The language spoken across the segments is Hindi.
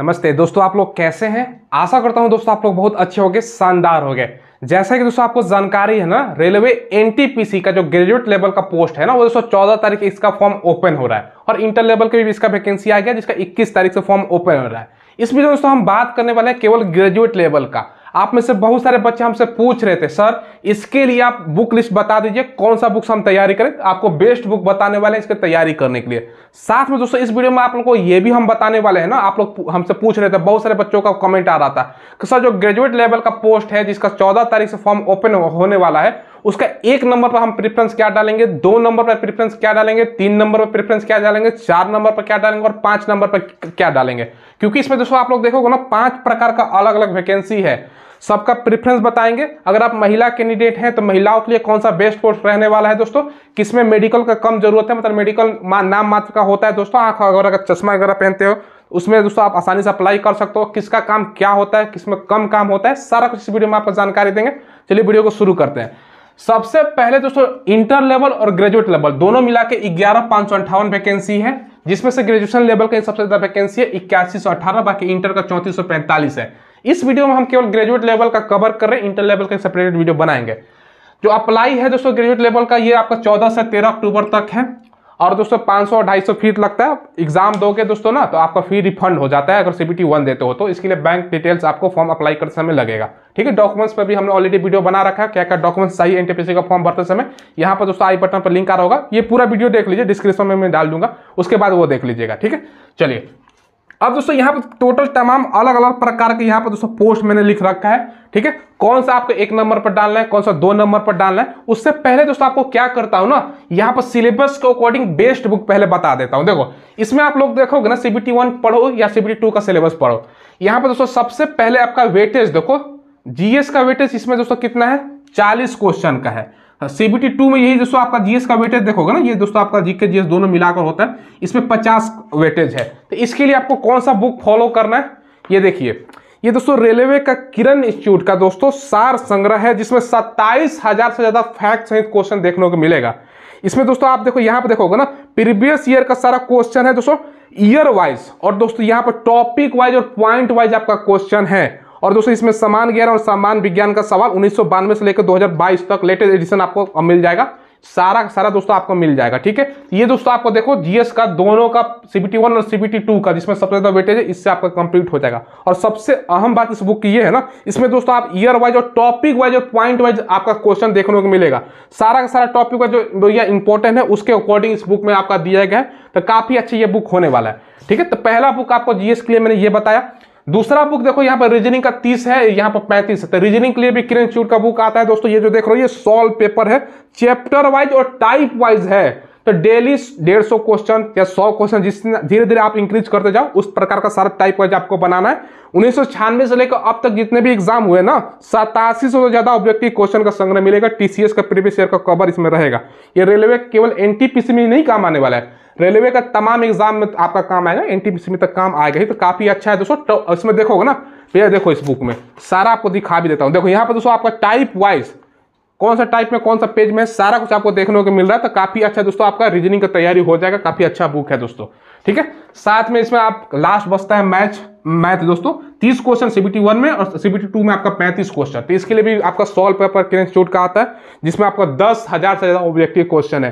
नमस्ते दोस्तों आप लोग कैसे हैं आशा करता हूं दोस्तों आप लोग बहुत अच्छे हो गए शानदार हो गए जैसा कि दोस्तों आपको जानकारी है ना रेलवे एनटीपीसी का जो ग्रेजुएट लेवल का पोस्ट है ना वो दोस्तों चौदह तारीख इसका फॉर्म ओपन हो रहा है और इंटर लेवल के भी इसका वैकेंसी आ गया जिसका इक्कीस तारीख से फॉर्म ओपन हो रहा है इस वीडियो में दोस्तों हम बात करने वाले हैं केवल ग्रेजुएट लेवल का आप में से बहुत सारे बच्चे हमसे पूछ रहे थे सर इसके लिए आप बुक लिस्ट बता दीजिए कौन सा बुक हम तैयारी करें आपको बेस्ट बुक बताने वाले हैं इसकी तैयारी करने के लिए साथ में दोस्तों इस वीडियो में आप लोग को ये भी हम बताने वाले हैं ना आप लोग हमसे पूछ रहे थे बहुत सारे बच्चों का कमेंट आ रहा था कि सर जो ग्रेजुएट लेवल का पोस्ट है जिसका चौदह तारीख से फॉर्म ओपन होने वाला है उसका एक नंबर पर हम प्रेफरेंस क्या डालेंगे दो नंबर पर प्रेफरेंस क्या डालेंगे तीन नंबर पर प्रेफरेंस क्या डालेंगे चार नंबर पर क्या डालेंगे और पांच नंबर पर क्या डालेंगे क्योंकि इसमें दोस्तों आप लोग देखोगे ना पांच प्रकार का अलग अलग वैकेंसी है सबका प्रेफरेंस बताएंगे अगर आप महिला कैंडिडेट हैं तो महिलाओं के लिए कौन सा बेस्ट पोस्ट रहने वाला है दोस्तों किसमें मेडिकल का कम जरूरत है मतलब मेडिकल मा, नाम मात्र का होता है दोस्तों आँख अगर अगर चश्मा वगैरह पहनते हो उसमें दोस्तों आप आसानी से अप्लाई कर सकते हो किसका काम क्या होता है किसमें कम काम होता है सारा कुछ इस वीडियो में आपको जानकारी देंगे चलिए वीडियो को शुरू करते हैं सबसे पहले दोस्तों इंटर लेवल और ग्रेजुएट लेवल दोनों मिला के ग्यारह पांच सौ अंठावन वैकेंसी है जिसमें से ग्रेजुएशन लेवल का सबसे ज्यादा वैकेंसी है इक्यासी सौ अठारह बाकी इंटर का चौंतीस सौ पैंतालीस है इस वीडियो में हम केवल ग्रेजुएट लेवल का कवर कर रहे हैं इंटर लेवल का सेपरेट वीडियो बनाएंगे जो अप्लाई है दोस्तों ग्रेजुएट लेवल का ये आपका चौदह से तेरह अक्टूबर तक है और दोस्तों पाँच सौ ढाई सौ फीस लगता है एग्जाम दोगे दोस्तों ना तो आपका फी रिफंड हो जाता है अगर बी वन देते हो तो इसके लिए बैंक डिटेल्स आपको फॉर्म अप्लाई करते समय लगेगा ठीक है डॉक्यूमेंट्स पर भी हमने ऑलरेडी वीडियो बना रखा है क्या क्या डॉक्यूमेंट्स चाहिए एनटीपीसी का फॉर्म भरते समय यहाँ पर दोस्तों आई बटन पर लिंक आ रहा होगा ये पूरा वीडियो देख लीजिए डिस्क्रिप्शन में मैं डाल दूंगा उसके बाद वो देख लीजिएगा ठीक है चलिए अब दोस्तों यहाँ पर टोटल तमाम अलग अलग प्रकार के यहाँ पर दोस्तों पोस्ट मैंने लिख रखा है ठीक है कौन सा आपको एक नंबर पर डालना है कौन सा दो नंबर पर डालना है उससे पहले दोस्तों आपको क्या करता हूँ ना यहाँ पर सिलेबस के अकॉर्डिंग बेस्ट बुक पहले बता देता हूँ देखो इसमें आप लोग देखोगे ना सीबीटी वन पढ़ो या सीबीटी टू का सिलेबस पढ़ो यहाँ पर दोस्तों सबसे पहले आपका वेटेज देखो जीएस का वेटेज इसमें दोस्तों कितना है चालीस क्वेश्चन का है सीबीटी हाँ, टू में यही दोस्तों आपका जीएस का वेटेज देखोगे ना ये दोस्तों आपका जीके जीएस दोनों मिलाकर होता है इसमें पचास वेटेज है तो इसके लिए आपको कौन सा बुक फॉलो करना है ये देखिए ये दोस्तों रेलवे का किरण इंस्टीट्यूट का दोस्तों सार संग्रह है जिसमें सत्ताईस हजार से ज्यादा फैक्ट सहित क्वेश्चन देखने को मिलेगा इसमें दोस्तों आप देखो यहाँ पे देखोगे ना प्रीवियस ईयर का सारा क्वेश्चन है दोस्तों ईयर वाइज और दोस्तों यहाँ पर टॉपिक वाइज और पॉइंट वाइज आपका क्वेश्चन है और दोस्तों इसमें समान ज्ञान और समान विज्ञान का सवाल उन्नीस से लेकर दो तक लेटेस्ट एडिशन आपको मिल जाएगा सारा सारा दोस्तों आपको मिल जाएगा ठीक है ये दोस्तों आपको देखो जीएस का दोनों का सीबीटी वन और सीबीटी टू का जिसमें सबसे ज्यादा वेटेज है इससे आपका कंप्लीट हो जाएगा और सबसे अहम बात इस बुक की ये है ना इसमें दोस्तों आप ईयर वाइज और टॉपिक वाइज और पॉइंट वाइज आपका क्वेश्चन देखने को मिलेगा सारा का सारा टॉपिक वाइज जो यह इंपॉर्टेंट है उसके अकॉर्डिंग इस बुक में आपका दिया गया है तो काफी अच्छी ये बुक होने वाला है ठीक है तो पहला बुक आपको जीएस के लिए मैंने ये बताया दूसरा बुक देखो यहां पर रीजनिंग का तीस है यहां पर पैंतीस है रीजनिंग तो के लिए भी किरण चूर का बुक आता है दोस्तों ये जो देख रहे हो ये सॉल्व पेपर है चैप्टर वाइज और टाइप वाइज है तो डेली डेढ़ सौ क्वेश्चन या सौ क्वेश्चन जिस धीरे धीरे आप इंक्रीज करते जाओ उस प्रकार का सारा टाइप वाइज आपको बनाना है उन्नीस से लेकर अब तक जितने भी एग्जाम हुए ना सतासी सौ से ज्यादा ऑब्जेक्टिव क्वेश्चन का संग्रह मिलेगा टीसीएस का प्रीवियस ईयर का कवर इसमें रहेगा ये रेलवे केवल एनटीपीसी में नहीं काम आने वाला है रेलवे का तमाम एग्जाम में आपका काम आएगा एनटीपीसी में तक काम आएगा ही तो काफी अच्छा है दोस्तों तो इसमें देखोगे ना भैया देखो इस बुक में सारा आपको दिखा भी देता हूँ देखो यहाँ पर दोस्तों आपका टाइप वाइज कौन सा टाइप में कौन सा पेज में सारा कुछ आपको देखने को मिल रहा है तो काफी अच्छा दोस्तों आपका रीजनिंग का तैयारी हो जाएगा काफी अच्छा बुक है दोस्तों ठीक है साथ में इसमें आप लास्ट बचता है मैच मैथ दोस्तों तीस क्वेश्चन सीबीटी वन में और सीबीटी टू में आपका पैंतीस क्वेश्चन तो इसके लिए भी आपका सोल्व पेपर के इंस्टीट्यूट का आता है जिसमें आपका दस हजार से ज्यादा ऑब्जेक्टिव क्वेश्चन है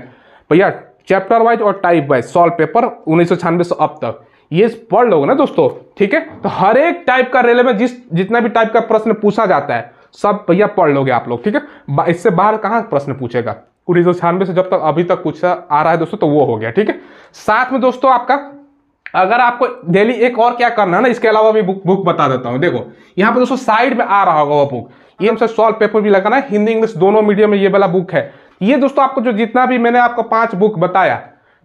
भैया चैप्टर वाइज और टाइप वाइज सॉल्व पेपर उन्नीस से अब तक ये पढ़ लोगे ना दोस्तों ठीक है तो हर एक टाइप का रेलवे में जिस जितना भी टाइप का प्रश्न पूछा जाता है सब भैया पढ़ लोगे आप लोग ठीक है इससे बाहर कहाँ प्रश्न पूछेगा उन्नीस सौ छियानवे से जब तक अभी तक पूछा आ रहा है दोस्तों तो वो हो गया ठीक है साथ में दोस्तों आपका अगर आपको डेली एक और क्या करना है ना इसके अलावा भी बुक बुक बता देता हूँ देखो यहाँ पे दोस्तों साइड में आ रहा होगा वो बुक ये हमसे सॉल्व पेपर भी लगाना है हिंदी इंग्लिश दोनों मीडियम में ये वाला बुक है ये दोस्तों आपको जो जितना भी मैंने आपको पांच बुक बताया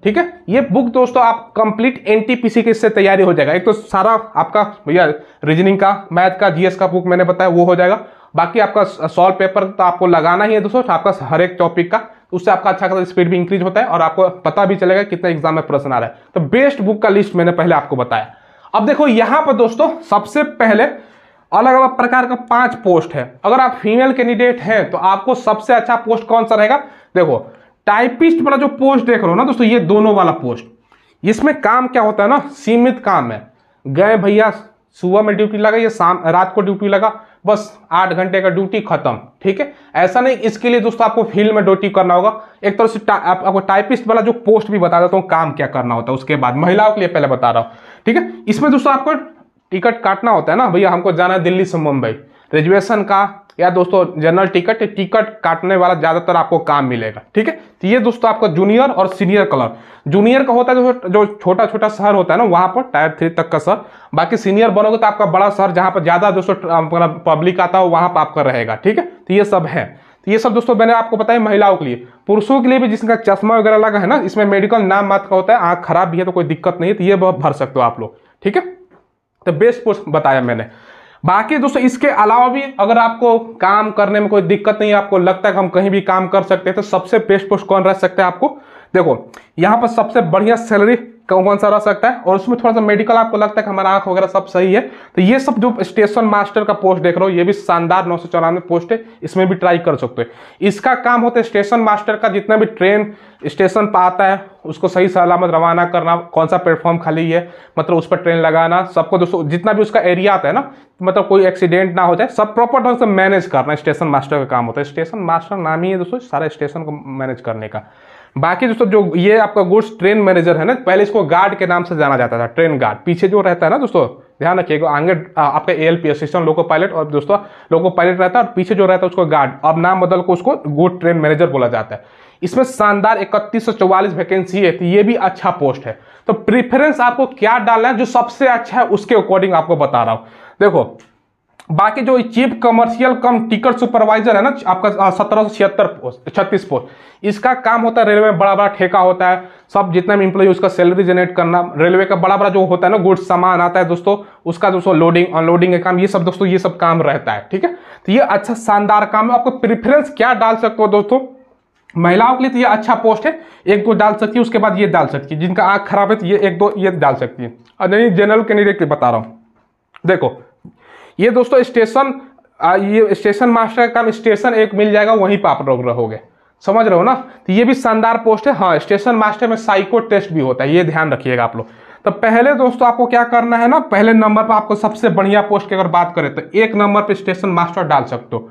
ठीक है ये बुक दोस्तों आप कंप्लीट एन की के तैयारी हो जाएगा एक तो सारा आपका भैया रीजनिंग का मैथ का जीएस का बुक मैंने बताया वो हो जाएगा बाकी आपका सॉल्व पेपर तो आपको लगाना ही है दोस्तों आपका हर एक टॉपिक का तो उससे आपका अच्छा खासा स्पीड भी इंक्रीज होता है और आपको पता भी चलेगा कितने एग्जाम में प्रश्न आ रहा है तो बेस्ट बुक का लिस्ट मैंने पहले आपको बताया अब देखो यहाँ पर दोस्तों सबसे पहले अलग अलग प्रकार का पांच पोस्ट है अगर आप फीमेल कैंडिडेट हैं तो आपको सबसे अच्छा पोस्ट कौन सा रहेगा देखो टाइपिस्ट वाला जो पोस्ट देख रहे हो ना दोस्तों ये दोनों वाला पोस्ट इसमें काम क्या होता है ना सीमित काम है गए भैया सुबह में ड्यूटी लगा या शाम रात को ड्यूटी लगा बस आठ घंटे का ड्यूटी खत्म ठीक है ऐसा नहीं इसके लिए दोस्तों आपको फील्ड में ड्यूटी करना होगा एक तरह से टा, आप, आपको टाइपिस्ट वाला जो पोस्ट भी बता देता हूँ काम क्या करना होता है उसके बाद महिलाओं के लिए पहले बता रहा हूँ ठीक है इसमें दोस्तों आपको टिकट काटना होता है ना भैया हमको जाना है दिल्ली से मुंबई रिजर्वेशन का या दोस्तों जनरल टिकट टिकट काटने वाला ज़्यादातर आपको काम मिलेगा ठीक है तो ये दोस्तों आपका जूनियर और सीनियर कलर जूनियर का होता है जो छोटा छोटा शहर होता है ना वहां पर टायर थ्री तक का सर बाकी सीनियर बनोगे तो आपका बड़ा शहर जहां पर ज़्यादा दोस्तों पब्लिक आता हो वहां पर आपका रहेगा ठीक है तो ये सब है तो ये सब दोस्तों मैंने आपको बताया महिलाओं के लिए पुरुषों के लिए भी जिसका चश्मा वगैरह लगा है ना इसमें मेडिकल नाम मात्र का होता है आँख खराब भी है तो कोई दिक्कत नहीं है तो ये भर सकते हो आप लोग ठीक है तो बेस्ट पोस्ट बताया मैंने बाकी दोस्तों इसके अलावा भी अगर आपको काम करने में कोई दिक्कत नहीं आपको लगता है कि हम कहीं भी काम कर सकते हैं तो सबसे बेस्ट पोस्ट कौन रह सकता है आपको देखो यहाँ पर सबसे बढ़िया सैलरी कौन सा रह सकता है और उसमें थोड़ा सा मेडिकल आपको लगता है कि हमारा आंख वगैरह सब सही है तो ये सब जो स्टेशन मास्टर का पोस्ट देख रहे हो ये भी शानदार नौ सौ पोस्ट है इसमें भी ट्राई कर सकते हो इसका काम होता है स्टेशन मास्टर का जितना भी ट्रेन स्टेशन पर आता है उसको सही सलामत रवाना करना कौन सा प्लेटफॉर्म खाली है मतलब उस पर ट्रेन लगाना सबको दोस्तों जितना भी उसका एरिया आता है ना मतलब कोई एक्सीडेंट ना हो जाए सब प्रॉपर ढंग से मैनेज करना स्टेशन मास्टर का काम होता है स्टेशन मास्टर नाम ही है दोस्तों सारा स्टेशन को मैनेज करने का बाकी दोस्तों जो ये आपका गुड्स ट्रेन मैनेजर है ना पहले इसको गार्ड के नाम से जाना जाता था ट्रेन गार्ड पीछे जो रहता है ना दोस्तों ध्यान रखिएगा आगे आपका A L P assistant loco pilot और दोस्तों लोको पायलट रहता है और पीछे जो रहता है उसको गार्ड अब नाम बदल को उसको गुड ट्रेन मैनेजर बोला जाता है इसमें शानदार इकतीस सौ चौवालीस वैकेंसी है तो ये भी अच्छा पोस्ट है तो प्रिफरेंस आपको क्या डालना है जो सबसे अच्छा है उसके अकॉर्डिंग आपको बता रहा हूँ देखो बाकी जो chief commercial cum ticket supervisor है ना आपका सत्रह सौ छिहत्तर पोस्ट छत्तीस पोस्ट इसका काम होता है रेलवे में बड़ा बड़ा ठेका होता है सब जितना भी इंप्लॉय उसका सैलरी जनरेट करना रेलवे का बड़ा बड़ा जो होता है ना गुड्स सामान आता है दोस्तों उसका दोस्तों लोडिंग अनलोडिंग का काम ये सब दोस्तों ये सब काम रहता है ठीक है तो ये अच्छा शानदार काम है आपको प्रिफरेंस क्या डाल सकते हो दोस्तों महिलाओं के लिए तो ये अच्छा पोस्ट है एक दो डाल सकती है उसके बाद ये डाल सकती है जिनका आँख खराब है तो ये एक दो ये डाल सकती है और नहीं जनरल कैंडिडेट के बता रहा हूँ देखो ये दोस्तों स्टेशन ये स्टेशन मास्टर का काम स्टेशन एक मिल जाएगा वहीं पर आप लोग रहोगे समझ रहे हो ना तो ये भी शानदार पोस्ट है हाँ स्टेशन मास्टर में साइको टेस्ट भी होता है ये ध्यान रखिएगा आप लोग तो पहले दोस्तों आपको क्या करना है ना पहले नंबर पर आपको सबसे बढ़िया पोस्ट की अगर बात करें तो एक नंबर पर स्टेशन मास्टर डाल सकते हो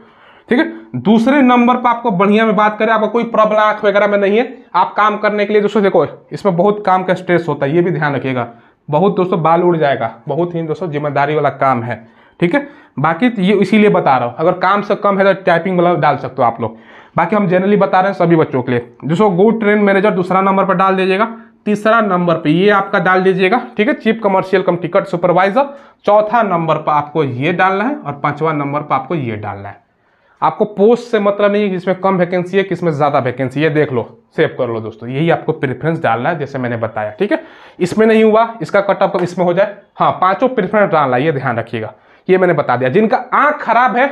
ठीक है दूसरे नंबर पर आपको बढ़िया में बात करें आपको कोई प्रॉब्लम आंख वगैरह में नहीं है आप काम करने के लिए दोस्तों देखो इसमें बहुत काम का स्ट्रेस होता है ये भी ध्यान रखिएगा बहुत दोस्तों बाल उड़ जाएगा बहुत ही दोस्तों जिम्मेदारी वाला काम है ठीक है बाकी तो ये इसीलिए बता रहा हूँ अगर काम से कम है तो टाइपिंग वाला डाल सकते हो आप लोग बाकी हम जनरली बता रहे हैं सभी बच्चों के लिए जिसको गो ट्रेन मैनेजर दूसरा नंबर पर डाल दीजिएगा तीसरा नंबर पे ये आपका डाल दीजिएगा ठीक है chief commercial cum ticket supervisor चौथा नंबर पर आपको ये डालना है और पांचवा नंबर पर आपको ये डालना है आपको पोस्ट से मतलब नहीं है किसमें कम वैकेंसी है किसमें ज़्यादा वैकेंसी है देख लो सेव कर लो दोस्तों यही आपको प्रेफरेंस डालना है जैसे मैंने बताया ठीक है इसमें नहीं हुआ इसका कटअप इसमें हो जाए हाँ पांचों प्रेफरेंस डालना है ये ध्यान रखिएगा ये मैंने बता दिया जिनका आंख खराब है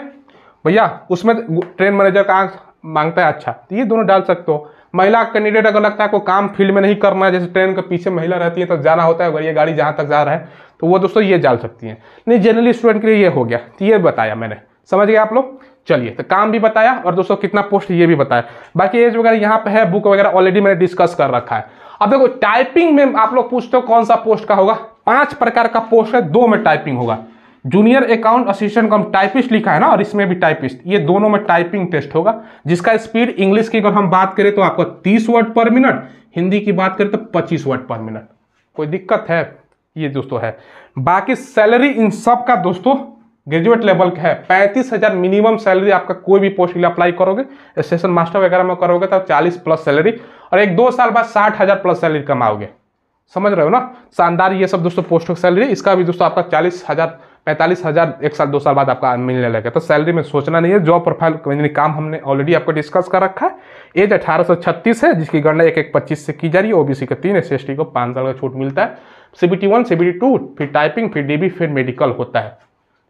भैया उसमें ट्रेन मैनेजर का आंख मांगता है अच्छा तो ये दोनों डाल सकते हो महिला कैंडिडेट अगर लगता है कोई काम फील्ड में नहीं करना है जैसे ट्रेन के पीछे महिला रहती है तो जाना होता है अगर ये गाड़ी जहाँ तक जा रहा है तो वो दोस्तों ये डाल सकती हैं नहीं जनरली स्टूडेंट के लिए ये हो गया तो ये बताया मैंने समझ गए आप लोग चलिए तो काम भी बताया और दोस्तों कितना पोस्ट ये भी बताया बाकी एज वगैरह यहाँ पे है बुक वगैरह ऑलरेडी मैंने डिस्कस कर रखा है अब देखो टाइपिंग में आप लोग पूछते हो कौन सा पोस्ट का होगा पांच प्रकार का पोस्ट है दो में टाइपिंग होगा जूनियर अकाउंट असिस्टेंट को हम टाइपिस्ट लिखा है ना और इसमें भी टाइपिस्ट ये दोनों में टाइपिंग टेस्ट होगा जिसका स्पीड इंग्लिश की अगर हम बात करें तो आपको तीस वर्ड पर मिनट हिंदी की बात करें तो पच्चीस वर्ड पर मिनट कोई दिक्कत है ये दोस्तों है बाकी सैलरी इन सब का दोस्तों ग्रेजुएट लेवल का है पैंतीस हज़ार मिनिमम सैलरी आपका कोई भी पोस्ट के लिए अप्लाई करोगे सेशन मास्टर वगैरह में करोगे तो चालीस प्लस सैलरी और एक दो साल बाद साठ हज़ार प्लस सैलरी कमाओगे समझ रहे हो ना शानदार ये सब दोस्तों पोस्ट सैलरी इसका भी दोस्तों आपका चालीस हज़ार पैंतालीस हज़ार एक साल दो साल बाद आपका मिलने लगेगा तो सैलरी में सोचना नहीं है जॉब प्रोफाइल यानी काम हमने ऑलरेडी आपको डिस्कस कर रखा है एज अठारह है जिसकी गणना एक एक पच्चीस से की जा रही है ओबीसी का तीन एस को पाँच साल का छूट मिलता है सीबीटी वन सीबीटी टू फिर टाइपिंग फिर डीबी फिर मेडिकल होता है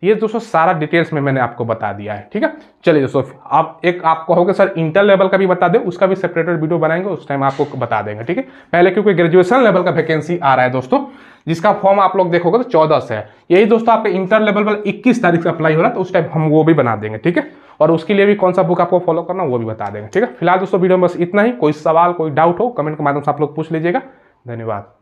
ये दोस्तों सारा डिटेल्स में मैंने आपको बता दिया है ठीक है चलिए दोस्तों आप एक आप कहोगे सर इंटर लेवल का भी बता दें उसका भी सेपरेटेड वीडियो बनाएंगे उस टाइम आपको बता देंगे ठीक है पहले क्योंकि ग्रेजुएशन लेवल का वैकेंसी आ रहा है दोस्तों जिसका फॉर्म आप लोग देखोगे तो चौदह से है यही दोस्तों आपके इंटर लेवल पर इक्कीस तारीख से अप्लाई हो रहा है तो उस टाइम हम वो भी बना देंगे ठीक है और उसके लिए भी कौन सा बुक आपको फॉलो करना वो भी बता देंगे ठीक है फिलहाल दोस्तों वीडियो में बस इतना ही कोई सवाल कोई डाउट हो कमेंट के माध्यम से आप लोग पूछ लीजिएगा धन्यवाद